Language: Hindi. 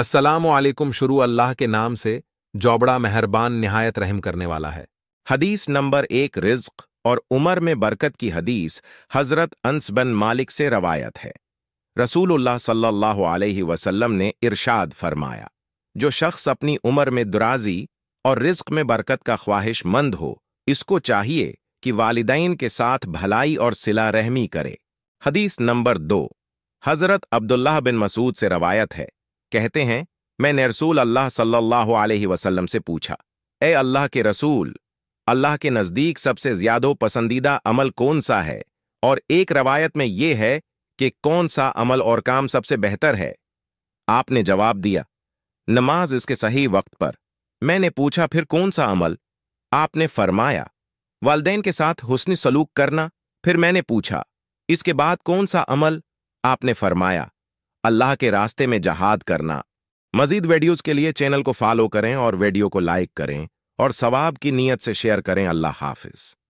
असलम शुरू अल्लाह के नाम से जौबड़ा मेहरबान नहायत रहम करने वाला है हदीस नंबर एक रिज्क और उमर में बरकत की हदीस हजरत अंस बन मालिक से रवायत है रसूलुल्लाह सल्लल्लाहु अलैहि वसल्लम ने इरशाद फरमाया जो शख्स अपनी उम्र में दुराजी और रिज्क में बरकत का ख्वाहिशमंद हो इसको चाहिए कि वालदेन के साथ भलाई और सिला रहमी करे हदीस नंबर दो हजरत अब्दुल्लाह बिन मसूद से रवायत है कहते हैं मैंने रसूल अल्लाह सल्लल्लाहु अलैहि वसल्लम से पूछा ए अल्लाह के रसूल अल्लाह के नज़दीक सबसे ज्यादा पसंदीदा अमल कौन सा है और एक रवायत में यह है कि कौन सा अमल और काम सबसे बेहतर है आपने जवाब दिया नमाज इसके सही वक्त पर मैंने पूछा फिर कौन सा अमल आपने फरमाया वालदेन के साथ हुस्न सलूक करना फिर मैंने पूछा इसके बाद कौन सा अमल आपने फरमाया अल्लाह के रास्ते में जहाद करना मजीद वीडियोज के लिए चैनल को फॉलो करें और वीडियो को लाइक करें और सवाब की नीयत से शेयर करें अल्लाह हाफिज़